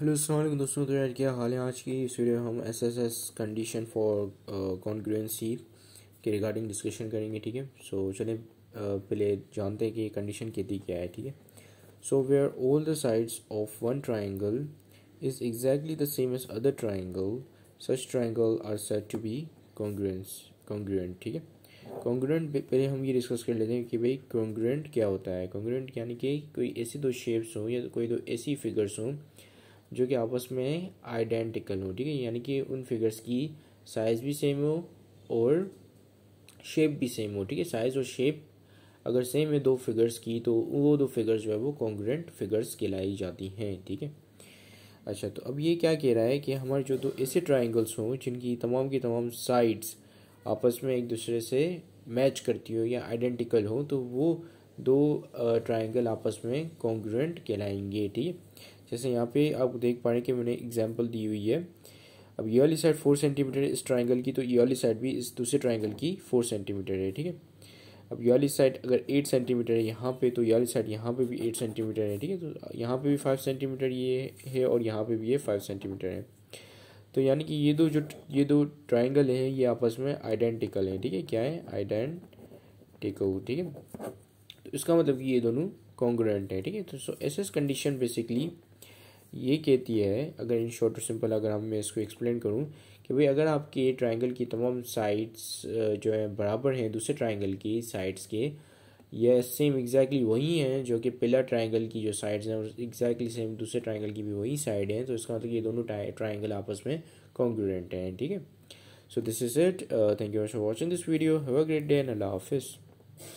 hello अलग दोस्तों तो यार क्या हाल है आज की इस वीडियो हम S S S condition for congruency के रिगार्डिंग डिस्कशन करेंगे ठीक है सो चलिए uh, पहले जानते हैं कि कंडीशन कहती क्या है ठीक है so where all the sides of one triangle is exactly the same as other triangle such triangle are set to be congruence congruent ठीक है कॉन्ग्रुएंट पहले हम ये डिस्कस कर लेते हैं कि भाई कॉन्ग्रुएंट क्या होता है कॉन्ग्रुएंट यानी कि कोई ऐसी दो शेप्स हों या कोई दो ऐसी फिगर्स हों जो कि आपस में आइडेंटिकल हो ठीक है यानी कि उन फिगर्स की साइज़ भी सेम हो और शेप भी सेम हो ठीक है साइज़ और शेप अगर सेम है दो फिगर्स की तो वो दो फिगर्स जो है वो कॉन्ग्रेंट फिगर्स कहलाई जाती हैं ठीक है अच्छा तो अब ये क्या कह रहा है कि हमारे जो दो ऐसे ट्राइंगल्स हों जिनकी तमाम की तमाम साइड्स आपस में एक दूसरे से मैच करती हो या आइडेंटिकल हो तो वो दो ट्रायंगल आपस में कॉन्ग्रेंट कहलाएंगे ठीक है जैसे यहाँ पे आप देख पा रहे हैं कि मैंने एग्जाम्पल दी हुई है अब ये वाली साइड फोर सेंटीमीटर इस ट्राइंगल की तो ये वाली साइड भी इस दूसरे ट्राइंगल की फोर सेंटीमीटर है ठीक है अब ये वाली साइड अगर एट सेंटीमीटर है यहाँ पे तो ये वाली साइड यहाँ पे भी एट सेंटीमीटर है ठीक है तो यहाँ पे भी फाइव सेंटीमीटर ये है और यहाँ पे भी ये फाइव सेंटीमीटर है तो यानी कि ये दो जो ये दो ट्राइंगल हैं ये आपस में आइडेंटिकल हैं ठीक है क्या है आइडेंटिकल ठीक है तो इसका मतलब कि ये दोनों कॉन्ग्रेंट है ठीक है तो so S S condition basically ये कहती है अगर इन शॉर्ट और सिंपल अगर हम मैं इसको एक्सप्लेन करूँ कि भाई अगर आपके ट्राइंगल की तमाम साइड्स जो है बराबर हैं दूसरे ट्राइंगल की साइड्स के या सेम एग्जैक्टली वही हैं जो कि पिलर ट्राइंगल की जो साइड्स हैं और एग्जैक्टली सेम दूसरे ट्राइंगल की भी वही साइड हैं तो इसका मतलब ये दोनों ट्राइंगल आपस में कॉन्ग्रेंट हैं ठीक है so this is it thank you for watching this video have a great day and अल्लाह हाफिज़